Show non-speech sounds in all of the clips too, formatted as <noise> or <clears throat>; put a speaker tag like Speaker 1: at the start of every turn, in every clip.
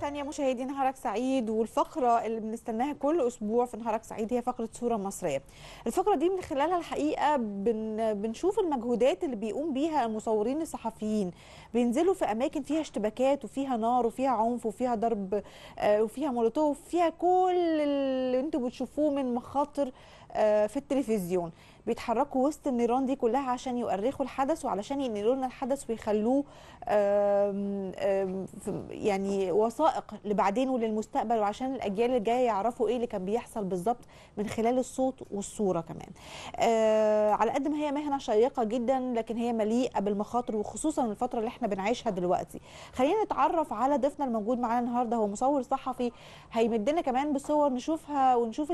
Speaker 1: تانية مشاهدين نهارك سعيد والفقرة اللي بنستناها كل أسبوع في نهارك سعيد هي فقرة صورة مصرية الفقرة دي من خلالها الحقيقة بن بنشوف المجهودات اللي بيقوم بيها المصورين الصحفيين بينزلوا في أماكن فيها اشتباكات وفيها نار وفيها عنف وفيها ضرب آه، وفيها مولوتوف وفيها كل اللي انتوا بتشوفوه من مخاطر آه، في التلفزيون بيتحركوا وسط النيران دي كلها عشان يؤرخوا الحدث وعلشان ينقلوا لنا الحدث ويخلوه يعني وثائق لبعدين وللمستقبل وعشان الاجيال الجايه يعرفوا ايه اللي كان بيحصل بالظبط من خلال الصوت والصوره كمان آه، على قد ما هي مهنه شيقه جدا لكن هي مليئه بالمخاطر وخصوصا الفتره اللي احنا بنعيشها دلوقتي خلينا نتعرف على ضيفنا الموجود معانا النهارده هو مصور صحفي هيمدنا كمان بصور نشوفها ونشوف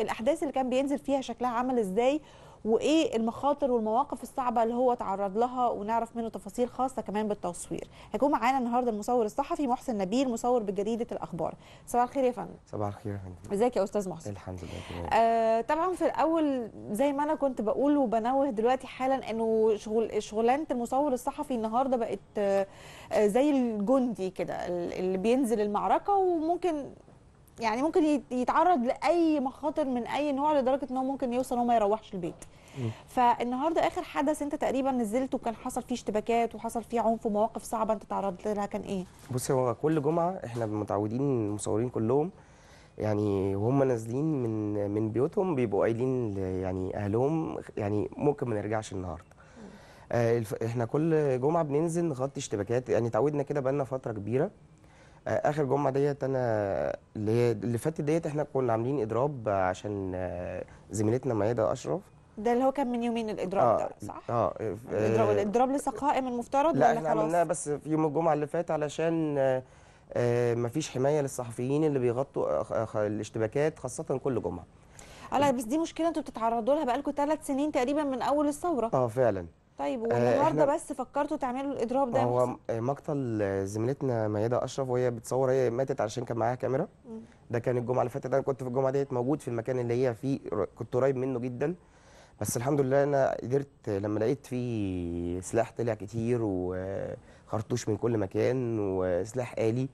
Speaker 1: الاحداث اللي كان بينزل فيها شكلها عامل ازاي وايه المخاطر والمواقف الصعبه اللي هو تعرض لها ونعرف منه تفاصيل خاصه كمان بالتصوير هيكون معانا النهارده المصور الصحفي محسن نبيل مصور بجريده الاخبار صباح الخير يا فندم
Speaker 2: صباح الخير يا فندم
Speaker 1: ازيك يا استاذ محسن
Speaker 2: الحمد لله
Speaker 1: آه طبعا في الاول زي ما انا كنت بقول وبنوه دلوقتي حالا انه شغل شغلانه المصور الصحفي النهارده بقت آه, آه، زي الجندي كده اللي بينزل المعركه وممكن يعني ممكن يتعرض لاي مخاطر من اي نوع لدرجه ان هو ممكن يوصل هو ما يروحش البيت فالنهارده اخر حدث انت تقريبا نزلته وكان حصل فيه اشتباكات وحصل فيه عنف ومواقف صعبه انت تعرضت لها كان ايه
Speaker 2: بص هو كل جمعه احنا متعودين المصورين كلهم يعني وهم نازلين من من بيوتهم بيبقوا قايلين يعني اهلهم يعني ممكن ما نرجعش النهارده آه، احنا كل جمعه بننزل نغطي اشتباكات يعني تعودنا كده بقالنا فتره كبيره اخر جمعه ديت انا اللي اللي فاتت ديت احنا كنا عاملين اضراب عشان آه، زميلتنا ميادة اشرف
Speaker 1: ده اللي هو كان من يومين الاضراب آه
Speaker 2: ده صح؟ اه الاضراب آه الاضراب
Speaker 1: لسه قائم المفترض لا ولا احنا عملناه
Speaker 2: بس في يوم الجمعه اللي فات علشان آه, آه، مفيش حمايه للصحفيين اللي بيغطوا آه، الاشتباكات خاصه كل جمعه. اه لا
Speaker 1: بس دي مشكله انتوا بتتعرضوا لها بقالكم ثلاث سنين تقريبا من اول الثوره. اه فعلا. طيب آه، والنهارده آه بس فكرتوا تعملوا الاضراب ده هو
Speaker 2: مقتل زميلتنا ميادة اشرف وهي بتصور هي ماتت علشان كان معاها كاميرا ده كان الجمعه اللي فاتت انا كنت في الجمعه ديت موجود في المكان اللي هي فيه كنت قريب منه جدا بس الحمد لله انا قدرت لما لقيت فيه سلاح طلع كتير وخرطوش من كل مكان وسلاح آلي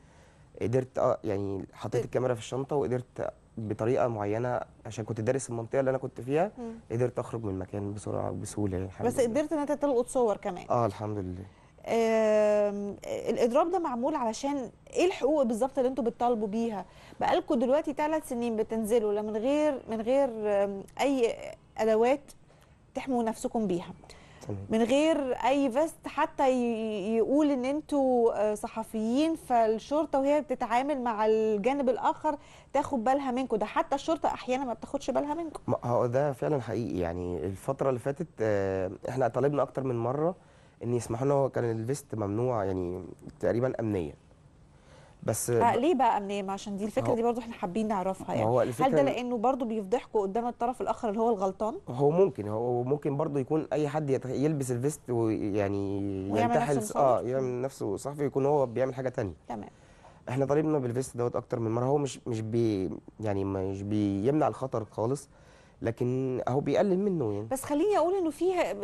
Speaker 2: قدرت آه، يعني حطيت طيب. الكاميرا في الشنطه وقدرت بطريقه معينه عشان كنت دارس المنطقه اللي انا كنت فيها قدرت اخرج من المكان بسرعه وبسهوله يعني بس لله.
Speaker 1: قدرت ان انت تلقط صور كمان
Speaker 2: اه الحمد لله
Speaker 1: آه الاضراب ده معمول علشان ايه الحقوق بالظبط اللي انتوا بتطالبوا بيها بقالكم دلوقتي ثلاث سنين بتنزلوا لا من غير من غير اي ادوات تحموا نفسكم بيها من غير اي فيست حتى يقول ان انتوا آه، صحفيين فالشرطه وهي بتتعامل مع الجانب الاخر تاخد بالها منكم ده حتى الشرطه احيانا ما بتاخدش بالها منكم
Speaker 2: هو ده فعلا حقيقي يعني الفتره اللي فاتت آه، احنا طالبنا اكتر من مره ان يسمحوا لنا هو كان الفيست ممنوع يعني تقريبا امنيا بس آه ليه
Speaker 1: بقى منين عشان دي الفكره دي برضو احنا حابين نعرفها يعني هو هل ده لانه برضو بيفضحكوا قدام الطرف الاخر اللي هو الغلطان
Speaker 2: هو ممكن هو ممكن برضو يكون اي حد يلبس الفيست ويعني ينتحل اه يعمل نفسه صحفي يكون هو بيعمل حاجه ثانيه تمام احنا طالبنا بالفيست دوت اكتر من مره هو مش مش بي يعني مش بيمنع الخطر خالص لكن اهو بيقلل منه يعني
Speaker 1: بس خليني اقول انه فيها آه،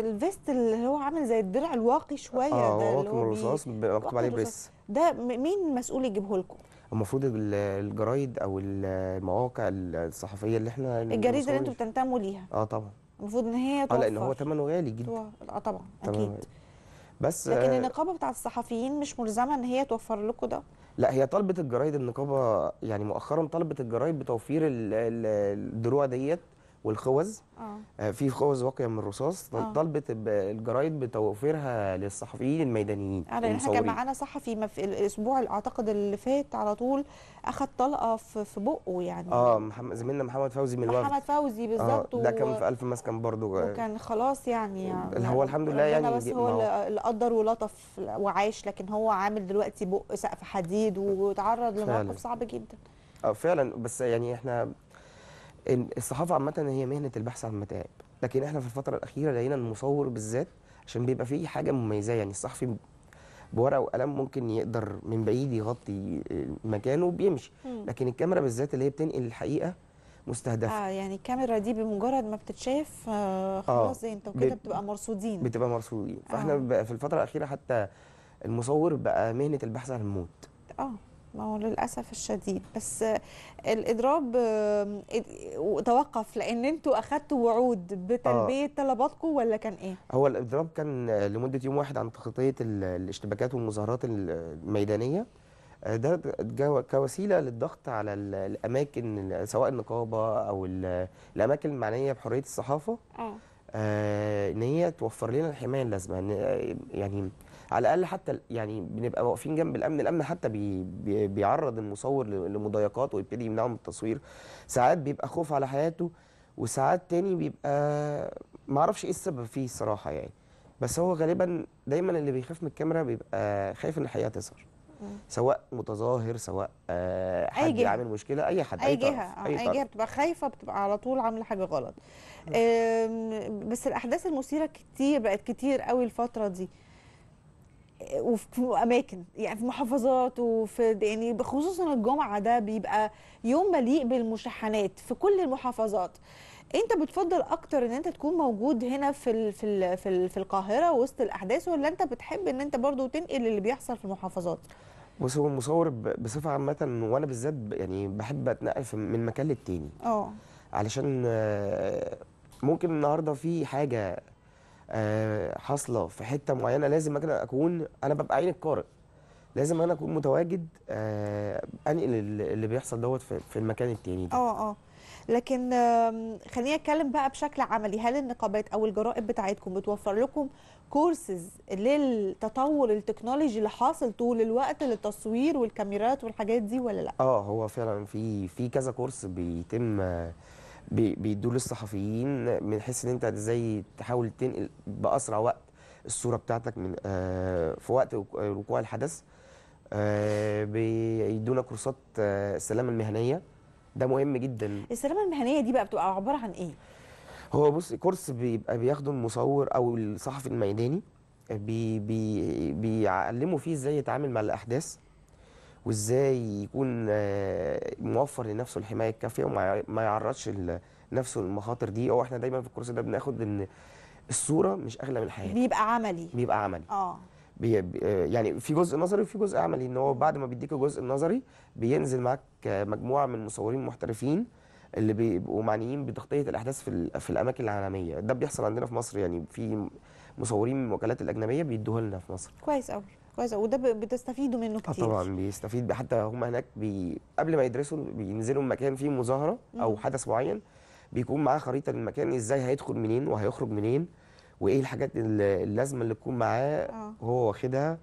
Speaker 1: الفيست اللي هو عامل زي الدرع الواقي شويه آه ده اللي هو الرصاص مكتوب عليه بريس ده مين مسؤول يجيبه لكم؟
Speaker 2: المفروض الجرايد او المواقع الصحفيه اللي احنا الجريده اللي انتوا
Speaker 1: بتنتموا ليها اه طبعا المفروض ان هي توفر اه لان هو
Speaker 2: ثمنه غالي جدا اه طبعا اكيد بس لكن آه، النقابه
Speaker 1: بتاعت الصحفيين مش ملزمه ان هي توفر لكم ده
Speaker 2: لا هي طلبت الجرايد النقابه يعني مؤخرا طلبت الجرايد بتوفير الدروع ديت والخوذ آه. آه. في خوذ واقيه من الرصاص آه. طلبت الجرايد بتوفيرها للصحفيين الميدانيين على احنا كان معانا
Speaker 1: صحفي في الاسبوع اعتقد اللي فات على طول اخذ طلقه في, في بقه يعني اه
Speaker 2: محمد زميلنا محمد فوزي من الوقت محمد
Speaker 1: فوزي آه، بالظبط آه. ده كان في
Speaker 2: الف مسكن برضه وكان
Speaker 1: خلاص يعني, يعني
Speaker 2: هو الحمد لله يعني بس هو آه.
Speaker 1: اللي قدر ولطف وعاش لكن هو عامل دلوقتي بق سقف حديد وتعرض لموقف صعب جدا
Speaker 2: اه فعلا بس يعني احنا الصحافه عامه هي مهنه البحث عن متاعب لكن احنا في الفتره الاخيره لقينا المصور بالذات عشان بيبقى فيه حاجه مميزه يعني الصحفي بورقه وقلم ممكن يقدر من بعيد يغطي مكانه وبيمشي لكن الكاميرا بالذات اللي هي بتنقل الحقيقه مستهدفه اه
Speaker 1: يعني الكاميرا دي بمجرد ما بتتشاف آه, آه، خلاص آه انت وكده بتبقى مرصودين
Speaker 2: بتبقى مرصودين فاحنا آه. في الفتره الاخيره حتى المصور بقى مهنه البحث عن الموت
Speaker 1: اه ما هو للاسف الشديد بس الاضراب توقف لان انتوا اخذتوا وعود بتلبيه آه. طلباتكم ولا كان ايه؟
Speaker 2: هو الاضراب كان لمده يوم واحد عن تغطيه الاشتباكات والمظاهرات الميدانيه آه، ده كوسيله للضغط على الاماكن سواء النقابه او الاماكن المعنيه بحريه الصحافه آه. آه ان هي توفر لنا الحمايه اللازمه آه، يعني على الاقل حتى يعني بنبقى واقفين جنب الامن الامن حتى بي بيعرض المصور لمضايقات ويبتدي يمنعه من التصوير ساعات بيبقى خوف على حياته وساعات تاني بيبقى معرفش ايه السبب فيه الصراحه يعني بس هو غالبا دايما اللي بيخاف من الكاميرا بيبقى خايف ان الحقيقه تظهر سواء متظاهر سواء آه حد عامل مشكله اي حد اي, أي جهه آه، اي, أي جهه بتبقى
Speaker 1: خايفه بتبقى على طول عامله حاجه غلط بس الاحداث المثيره كتير بقت كتير قوي الفتره دي وفي اماكن يعني في محافظات وفي يعني خصوصا الجمعه ده بيبقى يوم مليء بالمشحنات في كل المحافظات انت بتفضل اكتر ان انت تكون موجود هنا في الـ في الـ في, الـ في القاهره وسط الاحداث ولا انت بتحب ان انت برضو تنقل اللي بيحصل في المحافظات
Speaker 2: بص هو المصور بصفه عامه وانا بالذات يعني بحب اتنقل من مكان للتاني اه علشان آه، ممكن النهارده في حاجه آه، حاصله في حته معينه لازم انا اكون انا ببقى عين القارئ لازم انا اكون متواجد آه، انقل اللي بيحصل دوت في المكان التاني ده
Speaker 1: اه اه لكن خليني اتكلم بقى بشكل عملي هل النقابات او الجرائد بتاعتكم بتوفر لكم كورسز للتطور التكنولوجي اللي حاصل طول الوقت للتصوير والكاميرات والحاجات دي ولا لا
Speaker 2: اه هو فعلا في في كذا كورس بيتم بيدوه للصحفيين من حيث ان انت ازاي تحاول تنقل باسرع وقت الصوره بتاعتك من آه، في وقت وقوع الحدث آه، بيدونا كورسات آه، السلامه المهنيه ده مهم جدا السلامه
Speaker 1: المهنيه دي بقى بتبقى عباره عن ايه
Speaker 2: هو بص كورس بيبقى بياخده المصور او الصحفي الميداني بي بي بيعلمه فيه ازاي يتعامل مع الاحداث وازاي يكون آه، موفر لنفسه الحمايه الكافيه وما يعرضش نفسه للمخاطر دي هو احنا دايما في الكورس ده بناخد ان الصوره مش اغلى من الحياه بيبقى عملي بيبقى عملي آه. اه يعني في جزء نظري وفي جزء عملي ان هو بعد ما بيديك الجزء النظري بينزل معاك آه، مجموعه من المصورين محترفين اللي بيبقوا معنيين بتغطيه الاحداث في في الاماكن العالميه ده بيحصل عندنا في مصر يعني في مصورين من الوكالات الاجنبيه بيدوها لنا في مصر
Speaker 1: كويس قوي كويس وده بتستفيدوا منه آه كتير
Speaker 2: طبعا بيستفيد حتى هم هناك بي... قبل ما يدرسوا بينزلوا مكان فيه مظاهره او حدث معين بيكون معاه خريطه للمكان ازاي هيدخل منين وهيخرج منين وايه الحاجات اللازمه اللي تكون معاه وهو آه. واخدها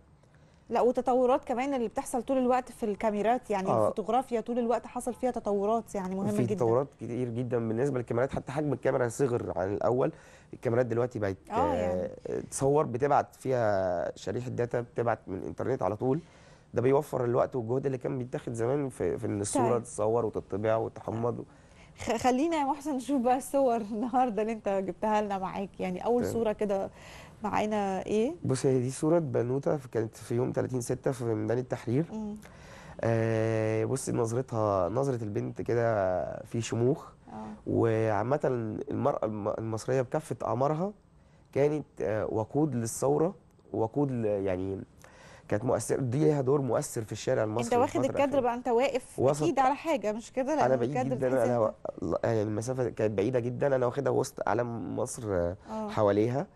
Speaker 1: لا وتطورات كمان اللي بتحصل طول الوقت في الكاميرات يعني آه. الفوتوغرافيا طول الوقت حصل فيها تطورات يعني مهمه جدا في
Speaker 2: تطورات كتير جدا بالنسبه للكاميرات حتى حجم الكاميرا صغر عن الاول الكاميرات دلوقتي بقت آه يعني. آه، تصور بتبعت فيها شريحه داتا بتبعت من الانترنت على طول ده بيوفر الوقت والجهد اللي كان بيتاخد زمان في, في ان الصوره طيب. تتصور وتطبع وتحمض
Speaker 1: آه. خلينا يا محسن نشوف بقى الصور النهارده اللي انت جبتها لنا معاك يعني اول صوره كده معانا ايه؟
Speaker 2: بصي هي دي صورة بنوتة كانت في يوم 30 6 في ميدان التحرير آه بصي نظرتها نظرة البنت كده في شموخ آه. وعامة المرأة المصرية بكافة أعمارها كانت آه وقود للثورة وقود يعني كانت مؤثر دي ليها دور مؤثر في الشارع المصري انت واخد الكادر
Speaker 1: بقى انت واقف اكيد على حاجه مش كده لا انا بعيد جدا انا,
Speaker 2: و... يعني المسافه كانت بعيده جدا انا واخدها وسط اعلام مصر آه. حواليها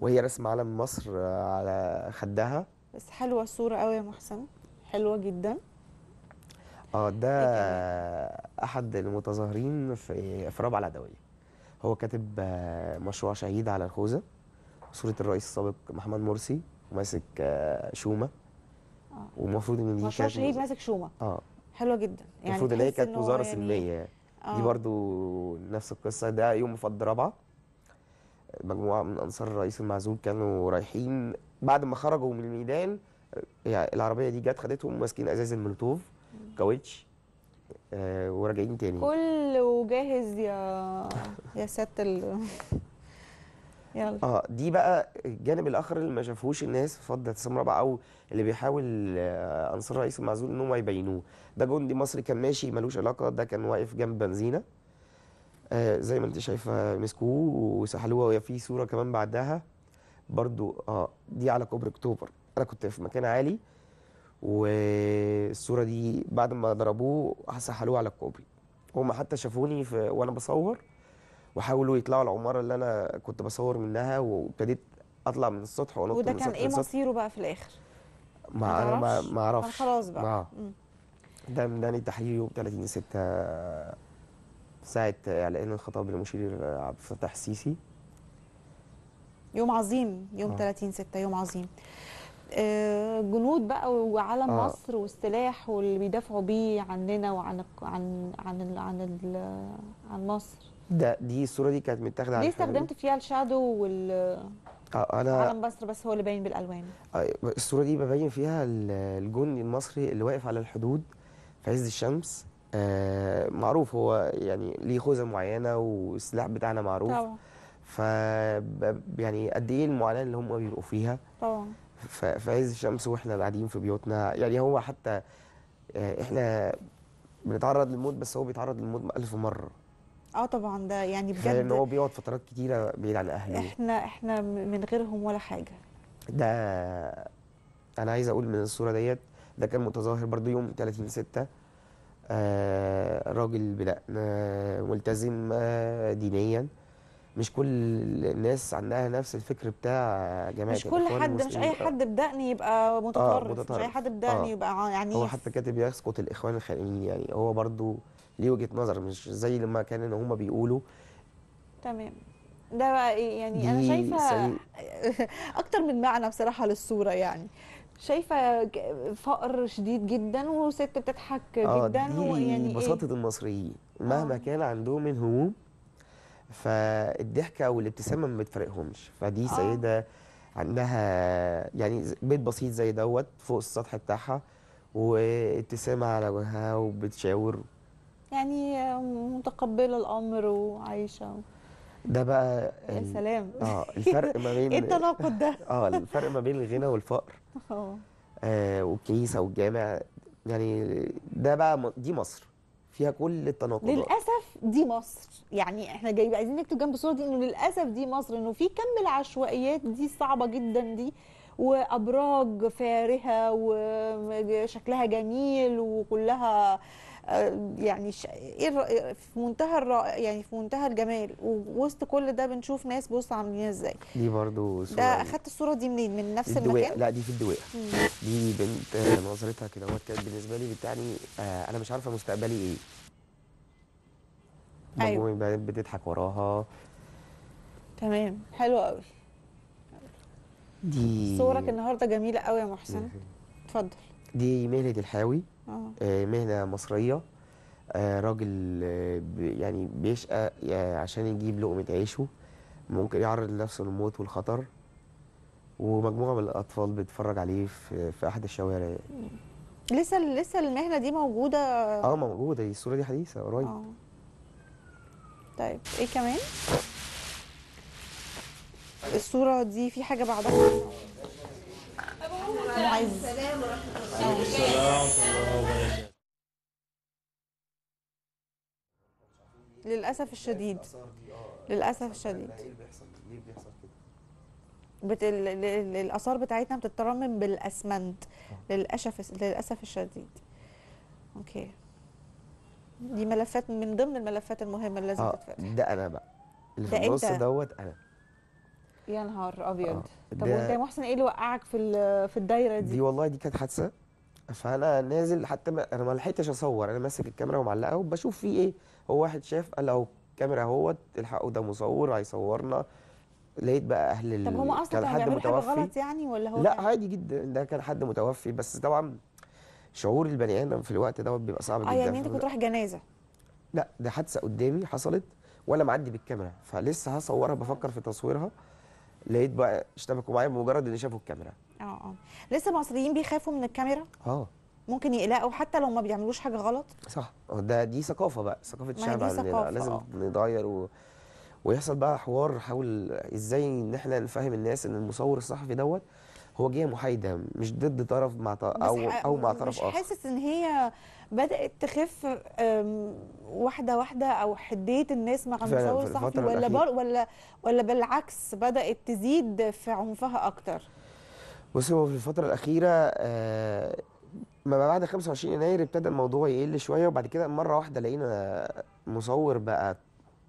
Speaker 2: وهي رسم علم مصر آه، على خدها
Speaker 1: بس حلوه الصوره قوي يا محسن حلوه جدا
Speaker 2: اه ده إيه احد المتظاهرين في في رابعه العدويه هو كاتب آه، مشروع شهيد على الخوذه صوره الرئيس السابق محمد مرسي ماسك آه، شومه آه. ومفروض ان دي مشروع شهيد ماسك شومه اه
Speaker 1: حلوه جدا يعني المفروض ان هي كانت وزاره سلميه
Speaker 2: يعني. آه. دي برضو نفس القصه ده يوم فض رابعه مجموعه من انصار الرئيس المعزول كانوا رايحين بعد ما خرجوا من الميدان يعني العربيه دي جت خدتهم ماسكين ازاز المولوتوف كاوتش آه وراجعين تاني
Speaker 1: كل وجاهز يا يا ست ال يلا
Speaker 2: اه دي بقى الجانب الاخر اللي ما شافوش الناس في فضه اعتصام رابعه او اللي بيحاول آه انصار الرئيس المعزول ان هم يبينوه ده جندي مصري كان ماشي ملوش علاقه ده كان واقف جنب بنزينه آه، زي ما انت شايفه مسكوه وسحلوه وهي في صوره كمان بعدها برضو اه دي على كوبري اكتوبر انا كنت في مكان عالي والصوره دي بعد ما ضربوه سحلوه على الكوبري هم حتى شافوني في وانا بصور وحاولوا يطلعوا العماره اللي انا كنت بصور منها وابتديت اطلع من السطح وانط وده كان ايه مصيره بقى في الاخر؟ ما انا ما اعرفش خلاص بقى ده من داني يوم 30 6 ساعة إعلان الخطاب للمشير عبد الفتاح السيسي
Speaker 1: يوم عظيم يوم 30 آه. 6 يوم عظيم آه، جنود بقى وعلم آه. مصر والسلاح واللي بيدافعوا بيه عننا وعن عن عن الـ عن الـ عن مصر
Speaker 2: ده دي الصوره دي كانت متاخده على ليه استخدمت
Speaker 1: فيها الشادو وال
Speaker 2: آه انا علم
Speaker 1: مصر بس هو اللي باين بالالوان
Speaker 2: آه الصوره دي ببين فيها الجندي المصري اللي واقف على الحدود في عز الشمس آه، معروف هو يعني ليه خوذه معينه والسلاح بتاعنا معروف طبعا ف يعني قد ايه المعاناه اللي هم بيبقوا فيها طبعا في عز الشمس واحنا قاعدين في بيوتنا يعني هو حتى آه، احنا بنتعرض للموت بس هو بيتعرض للموت ألف مره
Speaker 1: اه طبعا ده يعني بجد لان هو
Speaker 2: بيقعد فترات كتيره بعيد عن اهله احنا
Speaker 1: احنا من غيرهم ولا حاجه
Speaker 2: ده انا عايز اقول من الصوره ديت ده كان متظاهر برضو يوم 30 6 آه، راجل ملتزم آه، دينيا مش كل الناس عندها نفس الفكر بتاع جماعه مش كل حد مش اي حد
Speaker 1: بدقني يبقى متطرف, آه متطرف مش اي حد بدقني آه يبقى عنيف هو
Speaker 2: حتى كاتب يسقط الاخوان الخارجيين يعني هو برضو ليه وجهه نظر مش زي لما كان ان هم بيقولوا
Speaker 1: تمام ده بقى إيه؟ يعني انا شايفه <laughs> اكتر من معنى بصراحه للصوره يعني شايفه فقر شديد جدا وست بتضحك آه، جدا ويعني إيه؟ بساطه إيه؟
Speaker 2: المصريين مهما آه. كان عندهم من هموم فالضحكه والابتسامه ما بتفرقهمش فدي آه. سيده عندها يعني بيت بسيط زي دوت فوق السطح بتاعها وابتسامه على وجهها وبتشاور
Speaker 1: يعني متقبله الامر وعايشه
Speaker 2: ده بقى يا سلام اه الفرق ما <laughs> إيه بين ايه التناقض ده اه الفرق ما بين الغنى والفقر اه. اه والكنيسه والجامع يعني ده بقى دي مصر فيها كل التناقضات للاسف
Speaker 1: دي مصر يعني احنا جايين عايزين نكتب جنب الصوره دي انه للاسف دي مصر انه في كم العشوائيات دي صعبه جدا دي وابراج فارهه وشكلها جميل وكلها يعني ايه في منتهى الرائع يعني في منتهى الجمال ووسط كل ده بنشوف ناس بص عاملين ازاي
Speaker 2: دي برضو صورة ده اخدت
Speaker 1: الصوره دي منين من نفس المكان لا دي في الدويقه
Speaker 2: دي بنت نظرتها كده كانت بالنسبه لي بتعني آه انا مش عارفه مستقبلي ايه أيوة. بعدين بتضحك وراها
Speaker 1: تمام حلو قوي
Speaker 2: دي صورك
Speaker 1: النهارده جميله قوي يا محسن اتفضل
Speaker 2: دي مهنه الحاوي آه. مهنه مصريه آه راجل آه، يعني بيشقى عشان يجيب لقمه عيشه ممكن يعرض نفسه للموت والخطر ومجموعه من الاطفال بتتفرج عليه في, في احد الشوارع يعني.
Speaker 1: لسه لسه المهنه دي موجوده اه
Speaker 2: موجوده دي الصوره دي حديثه قريب آه.
Speaker 1: طيب ايه كمان الصوره دي في حاجه بعدها معز السلام ورحمه
Speaker 2: الله للاسف الشديد آه، للاسف الشديد ليه بيحصل كده
Speaker 1: بت... ال... ال... الاثار بتاعتنا بتترمم بالاسمنت آه. للاسف للاسف الشديد اوكي دي ملفات من ضمن الملفات المهمه اللي لازم آه، تتفتح
Speaker 2: ده انا بقى اللي في النص دوت انا
Speaker 1: يا نهار ابيض طب وانت يا محسن ايه اللي وقعك في في الدايره دي
Speaker 2: دي والله دي كانت حادثه فانا نازل حتى ما انا ما لحقتش اصور انا ماسك الكاميرا ومعلقها وبشوف في ايه هو واحد شاف قال اهو الكاميرا اهوت الحقوا ده مصور هيصورنا لقيت بقى اهل طب هم اصلا كان حد متوفي حاجة غلط
Speaker 1: يعني ولا هو لا
Speaker 2: يعني؟ عادي جدا ده كان حد متوفي بس طبعا شعور البني ادم في الوقت دوت بيبقى صعب جدا اه يعني انت كنت رايح جنازه لا ده حادثه قدامي حصلت وانا معدي بالكاميرا فلسه هصورها بفكر في تصويرها لقيت بقى اشتبكوا معايا بمجرد ان شافوا الكاميرا
Speaker 1: اه اه لسه المصريين بيخافوا من الكاميرا اه ممكن يقلقوا حتى لو ما بيعملوش حاجه غلط
Speaker 2: صح ده دي ثقافه بقى ثقافه الشعب عندنا لازم أوه. نتغير و... ويحصل بقى حوار حول ازاي ان احنا نفهم الناس ان المصور الصحفي دوت هو جهه محايده مش ضد طرف مع ط... او او مع طرف مش اخر مش
Speaker 1: حاسس ان هي بدات تخف واحده واحده او حديه الناس مع المصور الصحفي ولا بر... ولا ولا بالعكس بدات تزيد في عنفها اكتر
Speaker 2: بص هو في الفترة الأخيرة آه، ما بعد 25 يناير ابتدى الموضوع يقل شوية وبعد كده مرة واحدة لقينا مصور بقى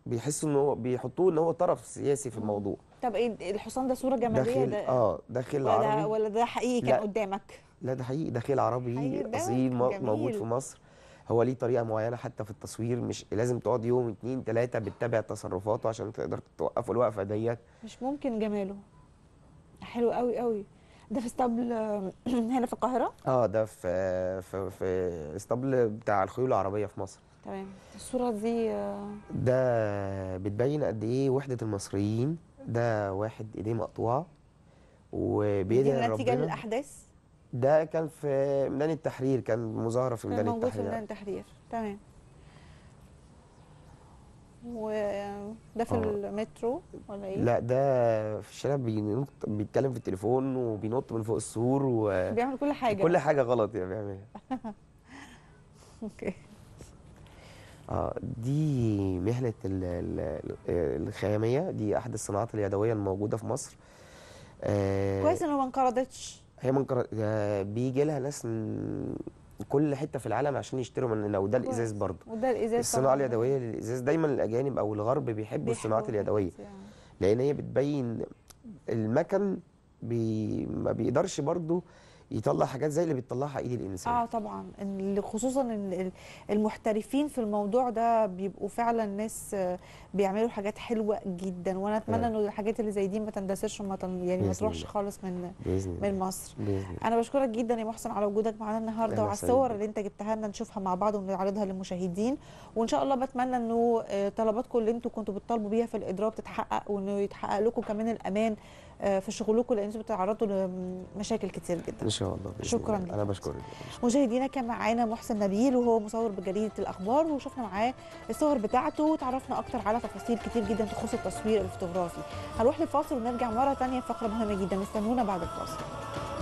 Speaker 2: بيحسوا ان هو بيحطوه ان هو طرف سياسي في الموضوع
Speaker 1: طب ايه الحصان ده صوره جماليه ده اه
Speaker 2: داخل ولا عربي
Speaker 1: ولا ده حقيقي كان لا قدامك
Speaker 2: لا ده حقيقي داخل عربي اصيل موجود في مصر هو ليه طريقه معينه حتى في التصوير مش لازم تقعد يوم اتنين تلاته بتتابع تصرفاته عشان تقدر توقفه الوقفه ديت
Speaker 1: مش ممكن جماله حلو قوي قوي ده في اسطبل <clears throat> هنا في القاهره
Speaker 2: اه ده في في في اسطبل بتاع الخيول العربيه في مصر
Speaker 1: تمام الصوره دي آه،
Speaker 2: ده بتبين قد ايه وحده المصريين ده واحد ايديه مقطوعه وبيدعي ربنا نتيجه
Speaker 1: للاحداث
Speaker 2: ده كان في ميدان التحرير كان مظاهره في ميدان التحرير موجود في ميدان
Speaker 1: التحرير تمام وده في آه. المترو ولا ايه؟ لا
Speaker 2: ده في الشارع بينط بيتكلم في التليفون وبينط من فوق السور و بيعمل كل حاجه كل حاجه غلط يعني بيعملها
Speaker 1: <laughs> اوكي
Speaker 2: اه دي مهنه الخياميه دي احد الصناعات اليدويه الموجوده في مصر آه كويس انه
Speaker 1: ما انقرضتش
Speaker 2: هي ما انقرضتش آه، بيجي لها ناس كل حته في العالم عشان يشتروا مننا وده الازاز برضه
Speaker 1: وده الازاز الصناعه
Speaker 2: اليدويه للازاز دايما الاجانب او الغرب بيحبوا الصناعات اليدويه يعني. لان هي بتبين المكن بي ما بيقدرش برضه يطلع حاجات زي اللي بتطلعها ايد الانسان اه طبعا
Speaker 1: خصوصا المحترفين في الموضوع ده بيبقوا فعلا ناس آه، بيعملوا حاجات حلوه جدا وانا اتمنى آه. انه الحاجات اللي زي دي ما تندثرش وما تن... يعني ما تروحش خالص من من مصر بإذن انا بشكرك جدا يا محسن على وجودك معانا النهارده وعلى الصور اللي انت جبتها لنا نشوفها مع بعض ونعرضها للمشاهدين وان شاء الله بتمنى انه آه، طلباتكم اللي انتم كنتوا بتطالبوا بيها في الاداره تتحقق وانه يتحقق لكم كمان الامان آه، في شغلكم لان انتم بتتعرضوا لمشاكل كتير جدا ان شاء الله شكرا انا بشكرك مشاهدينا كان معانا محسن نبيل وهو مصور بجريده الاخبار وشفنا معاه الصور بتاعته وتعرفنا اكتر على تفاصيل كتير جدا تخص التصوير الفوتوغرافي هنروح لفاصل ونرجع مره ثانيه فقره مهمه جدا استنونا بعد الفاصل